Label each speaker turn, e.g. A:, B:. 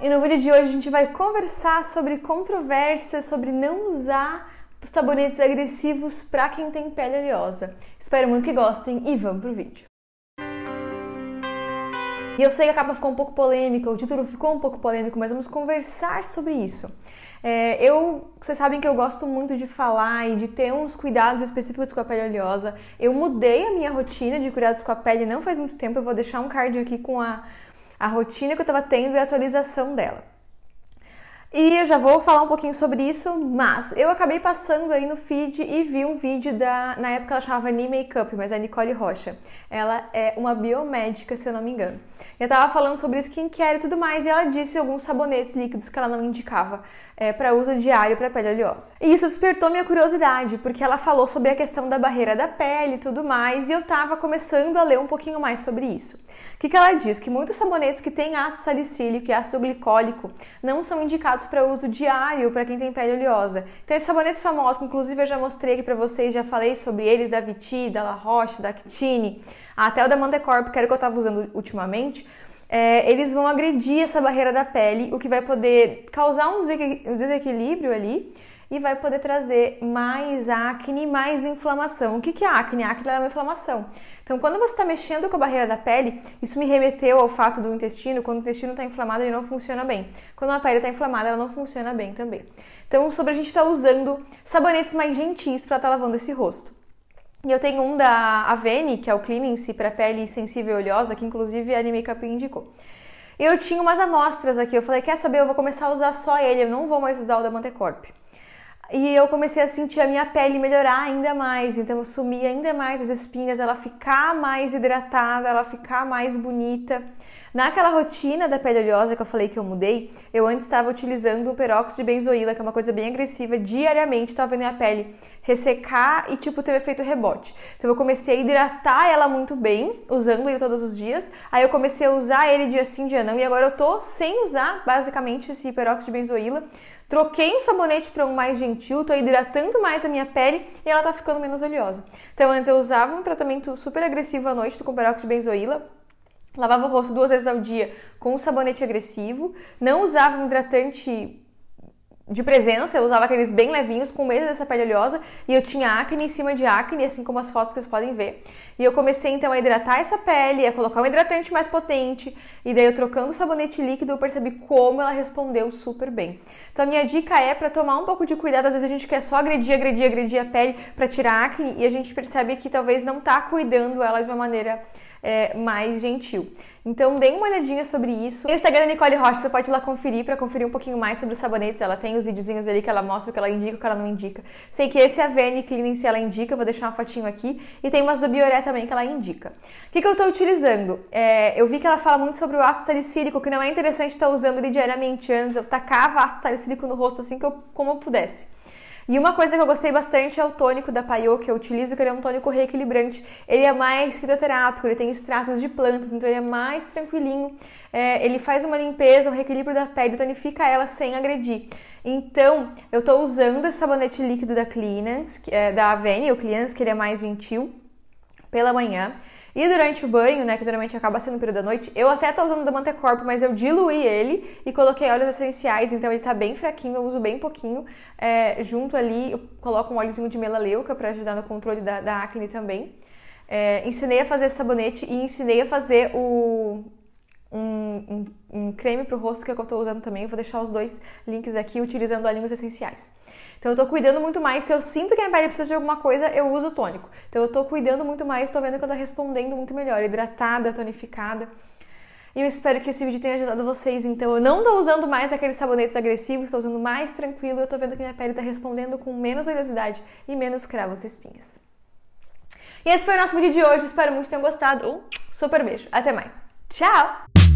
A: e no vídeo de hoje a gente vai conversar sobre controvérsias sobre não usar sabonetes agressivos para quem tem pele oleosa. Espero muito que gostem e vamos pro vídeo. E eu sei que a capa ficou um pouco polêmica, o título ficou um pouco polêmico, mas vamos conversar sobre isso. É, eu, vocês sabem que eu gosto muito de falar e de ter uns cuidados específicos com a pele oleosa. Eu mudei a minha rotina de cuidados com a pele não faz muito tempo, eu vou deixar um card aqui com a a rotina que eu estava tendo e a atualização dela. E eu já vou falar um pouquinho sobre isso, mas eu acabei passando aí no feed e vi um vídeo da. Na época ela chamava Annie Makeup, mas é Nicole Rocha. Ela é uma biomédica, se eu não me engano. E eu tava falando sobre skincare e tudo mais, e ela disse alguns sabonetes líquidos que ela não indicava é, para uso diário para pele oleosa. E isso despertou minha curiosidade, porque ela falou sobre a questão da barreira da pele e tudo mais, e eu estava começando a ler um pouquinho mais sobre isso. O que, que ela diz? Que muitos sabonetes que têm ácido salicílico e ácido glicólico não são indicados para uso diário para quem tem pele oleosa. Então, esses sabonetes famosos, que inclusive eu já mostrei aqui para vocês, já falei sobre eles, da Viti, da La Roche, da Actine, até o da Mandecorp, que era o que eu estava usando ultimamente, é, eles vão agredir essa barreira da pele, o que vai poder causar um desequilíbrio ali e vai poder trazer mais acne, mais inflamação. O que, que é acne? A acne é uma inflamação. Então, quando você está mexendo com a barreira da pele, isso me remeteu ao fato do intestino, quando o intestino está inflamado, ele não funciona bem. Quando a pele está inflamada, ela não funciona bem também. Então, sobre a gente estar tá usando sabonetes mais gentis para estar tá lavando esse rosto. E eu tenho um da Avene, que é o Cleansing para pele sensível e oleosa, que inclusive a Anime Cup indicou. Eu tinha umas amostras aqui, eu falei, quer saber, eu vou começar a usar só ele, eu não vou mais usar o da Mantecorp. E eu comecei a sentir a minha pele melhorar ainda mais, então eu sumi ainda mais as espinhas, ela ficar mais hidratada, ela ficar mais bonita. Naquela rotina da pele oleosa que eu falei que eu mudei, eu antes estava utilizando o peróxido de benzoíla, que é uma coisa bem agressiva, diariamente, estava vendo minha pele ressecar e tipo ter um efeito rebote. Então eu comecei a hidratar ela muito bem, usando ele todos os dias. Aí eu comecei a usar ele dia sim, dia não, e agora eu tô sem usar basicamente esse peróxido de benzoíla. Troquei um sabonete para um mais de gentil, tô hidratando mais a minha pele e ela tá ficando menos oleosa. Então antes eu usava um tratamento super agressivo à noite, do com peróxido de benzoíla, lavava o rosto duas vezes ao dia com um sabonete agressivo, não usava um hidratante de presença, eu usava aqueles bem levinhos, com medo dessa pele oleosa, e eu tinha acne em cima de acne, assim como as fotos que vocês podem ver. E eu comecei então a hidratar essa pele, a colocar um hidratante mais potente, e daí eu trocando o sabonete líquido, eu percebi como ela respondeu super bem. Então a minha dica é para tomar um pouco de cuidado, às vezes a gente quer só agredir, agredir, agredir a pele para tirar acne, e a gente percebe que talvez não tá cuidando ela de uma maneira é, mais gentil. Então, dê uma olhadinha sobre isso. O Instagram da Nicole Rocha, você pode ir lá conferir para conferir um pouquinho mais sobre os sabonetes. Ela tem os videozinhos ali que ela mostra, que ela indica, que ela não indica. Sei que esse é a Vene Cleaning, ela indica, vou deixar uma fotinho aqui. E tem umas da Bioré também que ela indica. O que, que eu estou utilizando? É, eu vi que ela fala muito sobre o ácido salicílico, que não é interessante estar usando ele diariamente. Antes eu tacava ácido salicílico no rosto assim que eu, como eu pudesse. E uma coisa que eu gostei bastante é o tônico da Paiô, que eu utilizo, que ele é um tônico reequilibrante. Ele é mais fitoterápico, ele tem extratos de plantas, então ele é mais tranquilinho. É, ele faz uma limpeza, um reequilíbrio da pele, tonifica então ela sem agredir. Então, eu tô usando esse sabonete líquido da Cleanance, é, da Avene, o Cleanance, que ele é mais gentil, pela manhã. E durante o banho, né, que normalmente acaba sendo o período da noite, eu até tô usando da Mantecorp, mas eu diluí ele e coloquei óleos essenciais, então ele tá bem fraquinho, eu uso bem pouquinho. É, junto ali, eu coloco um óleozinho de melaleuca para ajudar no controle da, da acne também. É, ensinei a fazer sabonete e ensinei a fazer o um, um, um creme pro rosto que eu tô usando também. vou deixar os dois links aqui utilizando olhinhos essenciais. Então eu tô cuidando muito mais. Se eu sinto que a minha pele precisa de alguma coisa, eu uso tônico. Então eu tô cuidando muito mais, tô vendo que eu tô respondendo muito melhor, hidratada, tonificada. E eu espero que esse vídeo tenha ajudado vocês. Então, eu não tô usando mais aqueles sabonetes agressivos, tô usando mais tranquilo. Eu tô vendo que minha pele tá respondendo com menos oleosidade e menos cravos e espinhas. E esse foi o nosso vídeo de hoje. Espero muito que tenham gostado. Um super beijo. Até mais. Tchau!